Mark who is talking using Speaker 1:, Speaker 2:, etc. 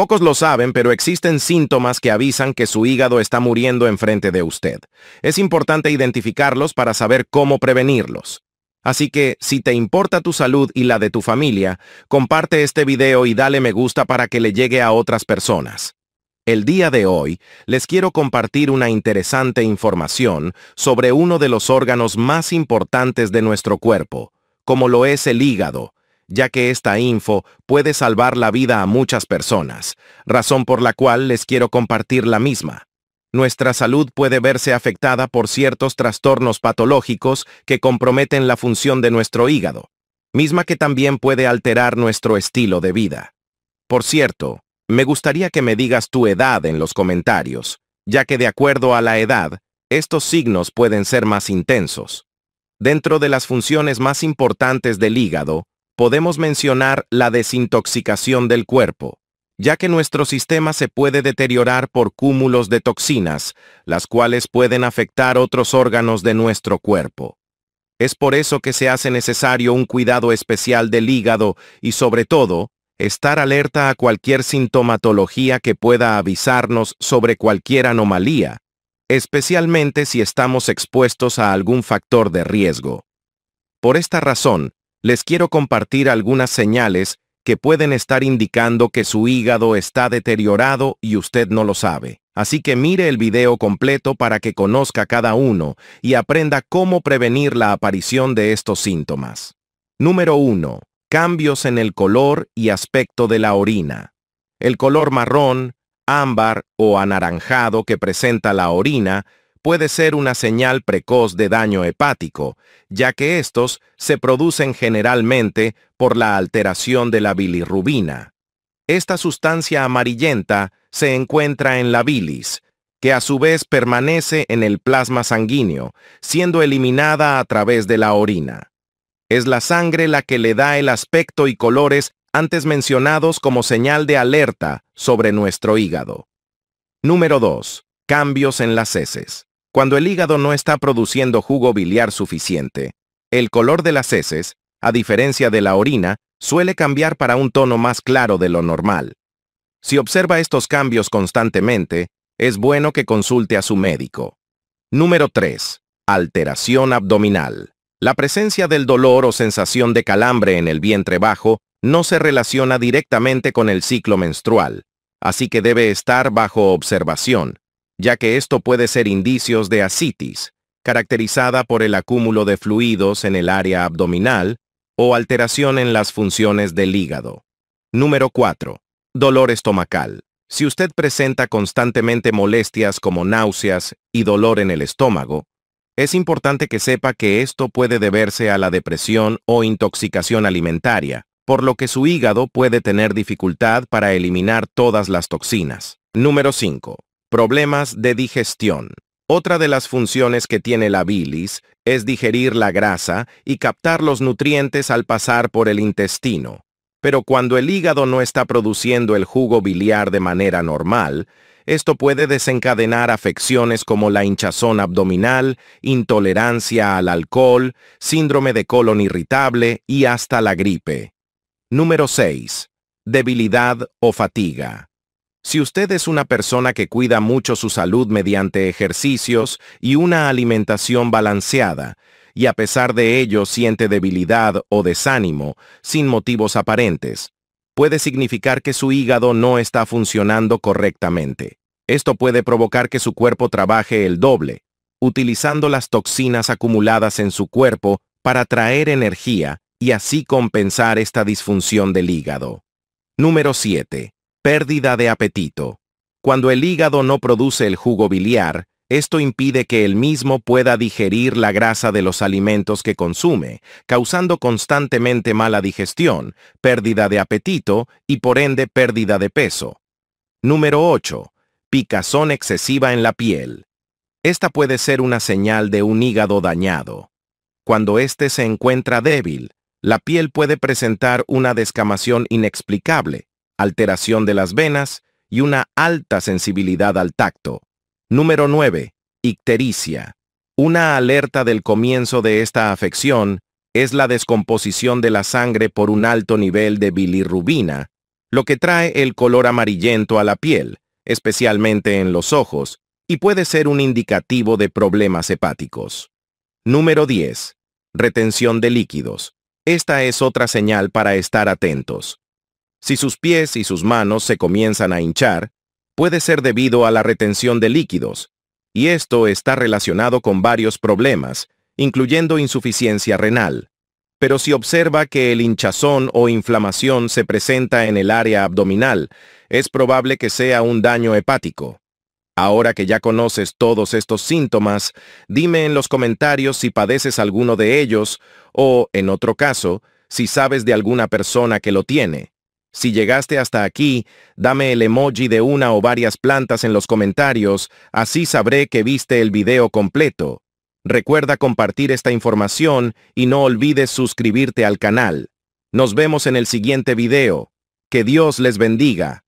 Speaker 1: Pocos lo saben, pero existen síntomas que avisan que su hígado está muriendo enfrente de usted. Es importante identificarlos para saber cómo prevenirlos. Así que, si te importa tu salud y la de tu familia, comparte este video y dale me gusta para que le llegue a otras personas. El día de hoy, les quiero compartir una interesante información sobre uno de los órganos más importantes de nuestro cuerpo, como lo es el hígado, ya que esta info puede salvar la vida a muchas personas, razón por la cual les quiero compartir la misma. Nuestra salud puede verse afectada por ciertos trastornos patológicos que comprometen la función de nuestro hígado, misma que también puede alterar nuestro estilo de vida. Por cierto, me gustaría que me digas tu edad en los comentarios, ya que de acuerdo a la edad, estos signos pueden ser más intensos. Dentro de las funciones más importantes del hígado podemos mencionar la desintoxicación del cuerpo, ya que nuestro sistema se puede deteriorar por cúmulos de toxinas, las cuales pueden afectar otros órganos de nuestro cuerpo. Es por eso que se hace necesario un cuidado especial del hígado y sobre todo, estar alerta a cualquier sintomatología que pueda avisarnos sobre cualquier anomalía, especialmente si estamos expuestos a algún factor de riesgo. Por esta razón, les quiero compartir algunas señales que pueden estar indicando que su hígado está deteriorado y usted no lo sabe. Así que mire el video completo para que conozca cada uno y aprenda cómo prevenir la aparición de estos síntomas. Número 1. Cambios en el color y aspecto de la orina. El color marrón, ámbar o anaranjado que presenta la orina puede ser una señal precoz de daño hepático, ya que estos se producen generalmente por la alteración de la bilirrubina. Esta sustancia amarillenta se encuentra en la bilis, que a su vez permanece en el plasma sanguíneo, siendo eliminada a través de la orina. Es la sangre la que le da el aspecto y colores antes mencionados como señal de alerta sobre nuestro hígado. Número 2. Cambios en las heces. Cuando el hígado no está produciendo jugo biliar suficiente, el color de las heces, a diferencia de la orina, suele cambiar para un tono más claro de lo normal. Si observa estos cambios constantemente, es bueno que consulte a su médico. Número 3. Alteración abdominal. La presencia del dolor o sensación de calambre en el vientre bajo no se relaciona directamente con el ciclo menstrual, así que debe estar bajo observación ya que esto puede ser indicios de ascitis, caracterizada por el acúmulo de fluidos en el área abdominal o alteración en las funciones del hígado. Número 4. Dolor estomacal. Si usted presenta constantemente molestias como náuseas y dolor en el estómago, es importante que sepa que esto puede deberse a la depresión o intoxicación alimentaria, por lo que su hígado puede tener dificultad para eliminar todas las toxinas. Número 5. Problemas de digestión. Otra de las funciones que tiene la bilis es digerir la grasa y captar los nutrientes al pasar por el intestino. Pero cuando el hígado no está produciendo el jugo biliar de manera normal, esto puede desencadenar afecciones como la hinchazón abdominal, intolerancia al alcohol, síndrome de colon irritable y hasta la gripe. Número 6. Debilidad o fatiga. Si usted es una persona que cuida mucho su salud mediante ejercicios y una alimentación balanceada, y a pesar de ello siente debilidad o desánimo, sin motivos aparentes, puede significar que su hígado no está funcionando correctamente. Esto puede provocar que su cuerpo trabaje el doble, utilizando las toxinas acumuladas en su cuerpo para traer energía y así compensar esta disfunción del hígado. Número 7. Pérdida de apetito. Cuando el hígado no produce el jugo biliar, esto impide que el mismo pueda digerir la grasa de los alimentos que consume, causando constantemente mala digestión, pérdida de apetito y por ende pérdida de peso. Número 8. Picazón excesiva en la piel. Esta puede ser una señal de un hígado dañado. Cuando éste se encuentra débil, la piel puede presentar una descamación inexplicable, alteración de las venas y una alta sensibilidad al tacto. Número 9. Ictericia. Una alerta del comienzo de esta afección es la descomposición de la sangre por un alto nivel de bilirrubina, lo que trae el color amarillento a la piel, especialmente en los ojos, y puede ser un indicativo de problemas hepáticos. Número 10. Retención de líquidos. Esta es otra señal para estar atentos. Si sus pies y sus manos se comienzan a hinchar, puede ser debido a la retención de líquidos, y esto está relacionado con varios problemas, incluyendo insuficiencia renal. Pero si observa que el hinchazón o inflamación se presenta en el área abdominal, es probable que sea un daño hepático. Ahora que ya conoces todos estos síntomas, dime en los comentarios si padeces alguno de ellos o, en otro caso, si sabes de alguna persona que lo tiene. Si llegaste hasta aquí, dame el emoji de una o varias plantas en los comentarios, así sabré que viste el video completo. Recuerda compartir esta información y no olvides suscribirte al canal. Nos vemos en el siguiente video. Que Dios les bendiga.